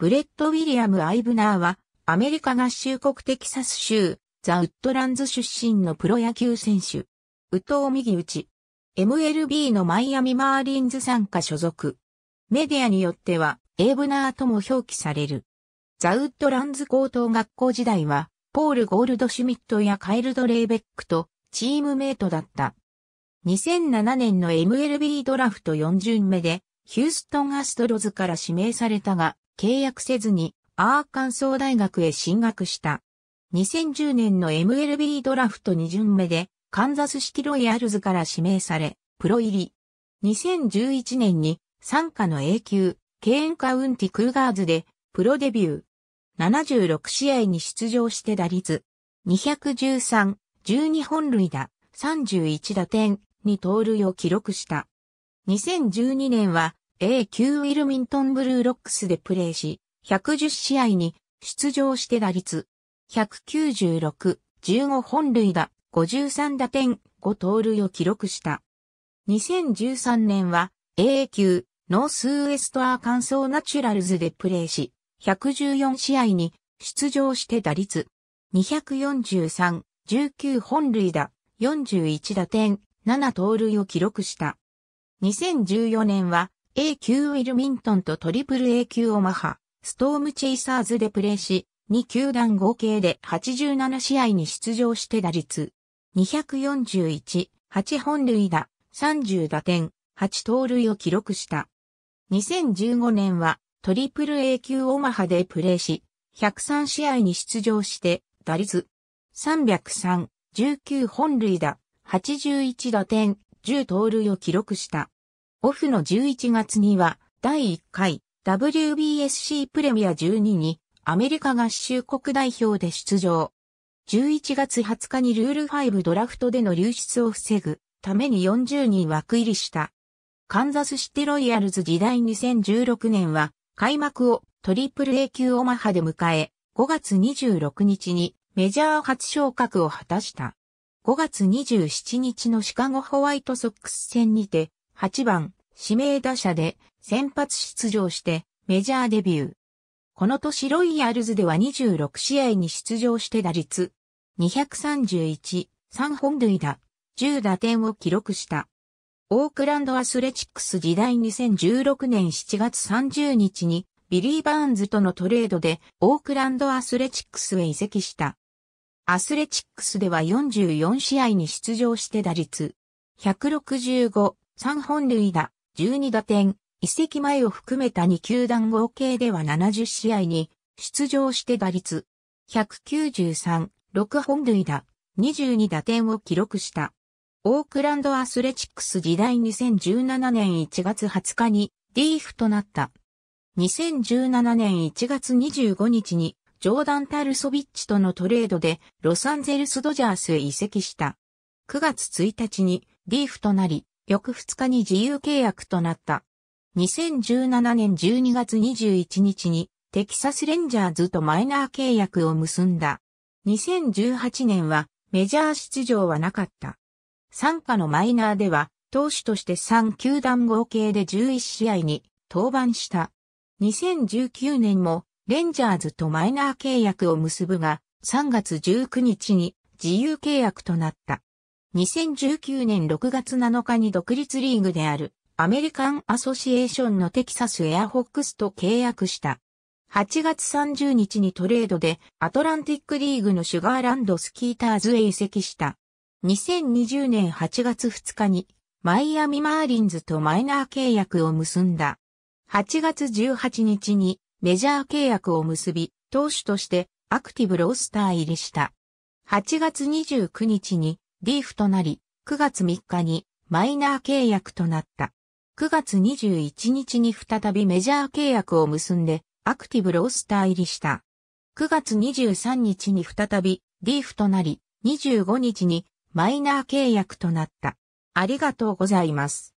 ブレッド・ウィリアム・アイブナーは、アメリカ合衆国テキサス州、ザ・ウッドランズ出身のプロ野球選手。ウトウ右打ち。MLB のマイアミ・マーリンズ参加所属。メディアによっては、エイブナーとも表記される。ザ・ウッドランズ高等学校時代は、ポール・ゴールド・シュミットやカイルド・レイベックとチームメイトだった。2007年の MLB ドラフト4巡目で、ヒューストン・アストロズから指名されたが、契約せずにアーカンソー大学へ進学した。2010年の MLB ドラフト2巡目でカンザスシロイヤルズから指名され、プロ入り。2011年に参加の A 級、ケーンカウンティクーガーズでプロデビュー。76試合に出場して打率。213、12本塁打、31打点、に盗塁を記録した。2012年は A 級ウィルミントンブルーロックスでプレーし、110試合に出場して打率196、15本塁打、53打点、5盗塁を記録した。2013年は A 級ノースウエストアーカンソーナチュラルズでプレーし、114試合に出場して打率243、19本塁打、41打点、7盗塁を記録した。2014年は A 級ウィルミントンとトリプル A 級オマハ、ストームチェイサーズでプレーし、2球団合計で87試合に出場して打率。241、8本塁打、30打点、8盗塁を記録した。2015年はトリプル A 級オマハでプレーし、103試合に出場して、打率303、19本塁打、81打点、10盗塁を記録した。オフの11月には、第1回 WBSC プレミア12にアメリカ合衆国代表で出場。11月20日にルール5ドラフトでの流出を防ぐために40人枠入りした。カンザスシティロイヤルズ時代2016年は開幕をトリプル A 級オマハで迎え、5月26日にメジャー初昇格を果たした。5月27日のシカゴホワイトソックス戦にて8番、指名打者で先発出場してメジャーデビュー。この年ロイヤルズでは26試合に出場して打率231、3本塁打、10打点を記録した。オークランドアスレチックス時代2016年7月30日にビリー・バーンズとのトレードでオークランドアスレチックスへ移籍した。アスレチックスでは44試合に出場して打率165、3本塁打、12打点、移籍前を含めた2球団合計では70試合に出場して打率193、6本塁打、22打点を記録した。オークランドアスレチックス時代2017年1月20日にリーフとなった。2017年1月25日にジョーダン・タルソビッチとのトレードでロサンゼルス・ドジャースへ移籍した。9月1日にリーフとなり、翌2日に自由契約となった。2017年12月21日にテキサスレンジャーズとマイナー契約を結んだ。2018年はメジャー出場はなかった。参加のマイナーでは投手として3球団合計で11試合に登板した。2019年もレンジャーズとマイナー契約を結ぶが3月19日に自由契約となった。2019年6月7日に独立リーグであるアメリカンアソシエーションのテキサスエアホックスと契約した。8月30日にトレードでアトランティックリーグのシュガーランドスキーターズへ移籍した。2020年8月2日にマイアミマーリンズとマイナー契約を結んだ。8月18日にメジャー契約を結び、投手としてアクティブロースター入りした。8月29日にリーフとなり、9月3日にマイナー契約となった。9月21日に再びメジャー契約を結んで、アクティブロースター入りした。9月23日に再びリーフとなり、25日にマイナー契約となった。ありがとうございます。